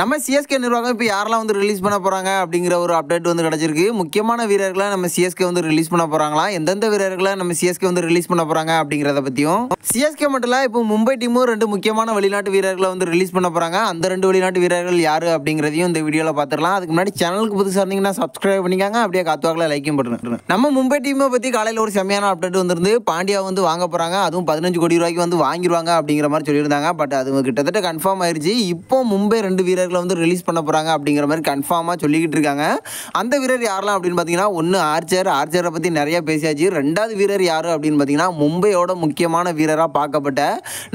நம்ம சிஎஸ்கே நிர்வாகம் இப்போ யாரெல்லாம் வந்து ரிலீஸ் பண்ண போகிறாங்க அப்படிங்கிற ஒரு அப்டேட் வந்து கிடச்சிருக்கு முக்கியமான வீரர்களை நம்ம சிஎஸ்கே வந்து ரிலீஸ் பண்ண போகிறாங்களா எந்தெந்த வீரர்களை நம்ம சிஎஸ்கே வந்து ரிலீஸ் பண்ண போகிறாங்க அப்படிங்கிறத பற்றியும் சிஎஸ்கே மட்டும் இல்லை இப்போ மும்பை டீமும் ரெண்டு முக்கியமான வெளிநாட்டு வீரர்களை வந்து ரிலீஸ் பண்ண போகிறாங்க அந்த ரெண்டு வெளிநாட்டு வீரர்கள் யார் அப்படிங்கிறதையும் இந்த வீடியோவில் பார்த்துக்கலாம் அதுக்கு முன்னாடி சேனலுக்கு புதுசாக இருந்தீங்கன்னா சப்ஸ்கிரைப் பண்ணிக்காங்க அப்படியே காத்துவாக்கில் லைக்கும் பண்ணுறேன் நம்ம மும்பை டீமை பற்றி காலையில் ஒரு செம்மையான அப்டேட் வந்துருந்து பாண்டியா வந்து வாங்க போகிறாங்க அதுவும் பதினஞ்சு கோடி ரூபாய்க்கு வந்து வாங்கிடுவாங்க அப்படிங்கிற மாதிரி சொல்லியிருந்தாங்க பட் அது கிட்டத்தட்ட கன்ஃபார்ம் ஆயிடுச்சு இப்போ மும்பை ரெண்டு வீரர் வீரர்களை வந்து ரிலீஸ் பண்ண போகிறாங்க அப்படிங்கிற மாதிரி கன்ஃபார்மாக சொல்லிக்கிட்டு இருக்காங்க அந்த வீரர் யாரெல்லாம் அப்படின்னு பார்த்தீங்கன்னா ஒன்று ஆர்ச்சர் ஆர்ச்சரை பற்றி நிறையா பேசியாச்சு ரெண்டாவது வீரர் யார் அப்படின்னு பார்த்தீங்கன்னா மும்பையோட முக்கியமான வீரராக பார்க்கப்பட்ட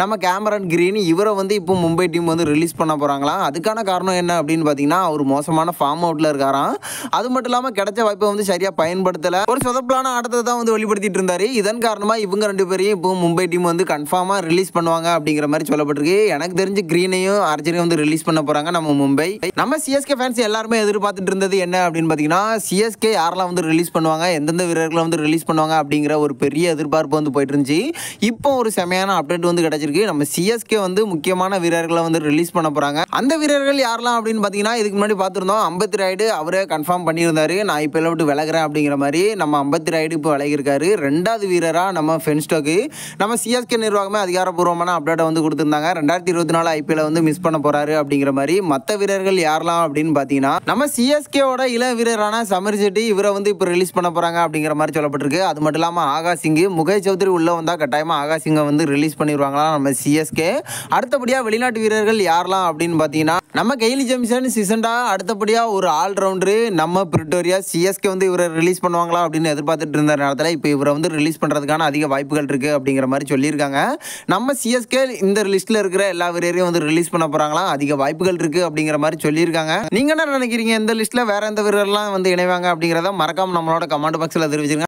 நம்ம கேமரன் கிரீன் இவரை வந்து இப்போ மும்பை டீம் வந்து ரிலீஸ் பண்ண போகிறாங்களாம் அதுக்கான காரணம் என்ன அப்படின்னு பார்த்தீங்கன்னா அவர் மோசமான ஃபார்ம் அவுட்டில் இருக்காராம் அது மட்டும் இல்லாமல் கிடைச்ச வாய்ப்பை வந்து சரியாக பயன்படுத்தலை ஒரு சொதப்பலான ஆட்டத்தை தான் வந்து வெளிப்படுத்திட்டு இருந்தார் இதன் காரணமாக இவங்க ரெண்டு பேரையும் இப்போ மும்பை டீம் வந்து கன்ஃபார்மாக ரிலீஸ் பண்ணுவாங்க அப்படிங்கிற மாதிரி சொல்லப்பட்டிருக்கு எனக்கு தெரிஞ்சு கிரீனையும் ஆர்ச்சரையும் வந்து ரிலீஸ் பண்ண போகிறாங்க நம்ம மும்பை நம்ம சிஎஸ்கே ஃபேன்ஸ் எல்லாருமே எதிர்பார்த்துட்டு இருந்தது என்ன அப்படின்னு பார்த்தீங்கன்னா சிஎஸ்கே யாரெல்லாம் வந்து ரிலீஸ் பண்ணுவாங்க எந்தெந்த வீரர்களை வந்து ரிலீஸ் பண்ணுவாங்க அப்படிங்கிற ஒரு பெரிய எதிர்பார்ப்பு வந்து போயிட்டு இருந்துச்சு இப்போ ஒரு செமையான அப்டேட் வந்து கிடைச்சிருக்கு நம்ம சிஎஸ்கே வந்து முக்கியமான வீரர்களை வந்து ரிலீஸ் பண்ண போகிறாங்க அந்த வீரர்கள் யாரெல்லாம் அப்படின்னு பார்த்தீங்கன்னா இதுக்கு முன்னாடி பார்த்துருந்தோம் அம்பத்தி ராய்டு அவரே கன்ஃபார்ம் பண்ணியிருந்தாரு நான் இப்போ விட்டு விலகிறேன் அப்படிங்கிற மாதிரி நம்ம ஐம்பத்தி ராய்டு இப்போ விலகிருக்காரு ரெண்டாவது வீரராக நம்ம ஃபென்ஸ்டோக்கு நம்ம சிஎஸ்கே நிர்வாகமே அதிகாரப்பூர்வமான அப்டேட்டை வந்து கொடுத்துருந்தாங்க ரெண்டாயிரத்தி இருபத்தி நாலு ஐபிஎல் வந்து மிஸ் பண்ண போகிறாரு அப்படிங்கிற மாதிரி மற்ற வீரர்கள் யாரெல்லாம் அப்படின்னு பார்த்தீங்கன்னா நம்ம சிஎஸ்கேவோட இள வீரரான சமீர் செட்டி இவரை வந்து இப்போ ரிலீஸ் பண்ண போகிறாங்க அப்படிங்கிற மாதிரி சொல்லப்பட்டிருக்கு அது மட்டும் இல்லாமல் ஆகாசிங்கு சிங்கு முகேஷ் சௌத்ரி உள்ளே வந்தால் கட்டாயமாக ஆகாஷ் வந்து ரிலீஸ் பண்ணிடுவாங்களா நம்ம சிஎஸ்கே அடுத்தபடியாக வெளிநாட்டு வீரர்கள் யாரெல்லாம் அப்படின்னு பார்த்தீங்கன்னா நம்ம கெய்லி ஜெம்சன் சிசண்டா அடுத்தபடியாக ஒரு ஆல்ரவுண்டரு நம்ம பிரிட்டோரியா சிஎஸ்கே வந்து இவரை ரிலீஸ் பண்ணுவாங்களா அப்படின்னு எதிர்பார்த்துட்டு இருந்த நேரத்தில் இப்போ இவரை வந்து ரிலீஸ் பண்ணுறதுக்கான அதிக வாய்ப்புகள் இருக்குது அப்படிங்கிற மாதிரி சொல்லியிருக்காங்க நம்ம சிஎஸ்கே இந்த லிஸ்ட்டில் இருக்கிற எல்லா வீரரையும் வந்து ரிலீஸ் பண்ண போகிறாங்களா அதிக வாய்ப்புகள் இருக்குது இருக்கு அப்படிங்கிற மாதிரி சொல்லியிருக்காங்க நீங்க என்ன நினைக்கிறீங்க இந்த லிஸ்ட்ல வேற எந்த வீரர்லாம் வந்து இணைவாங்க அப்படிங்கிறத மறக்காம நம்மளோட கமெண்ட் பாக்ஸ்ல தெரிவிச்சிருக்காங்க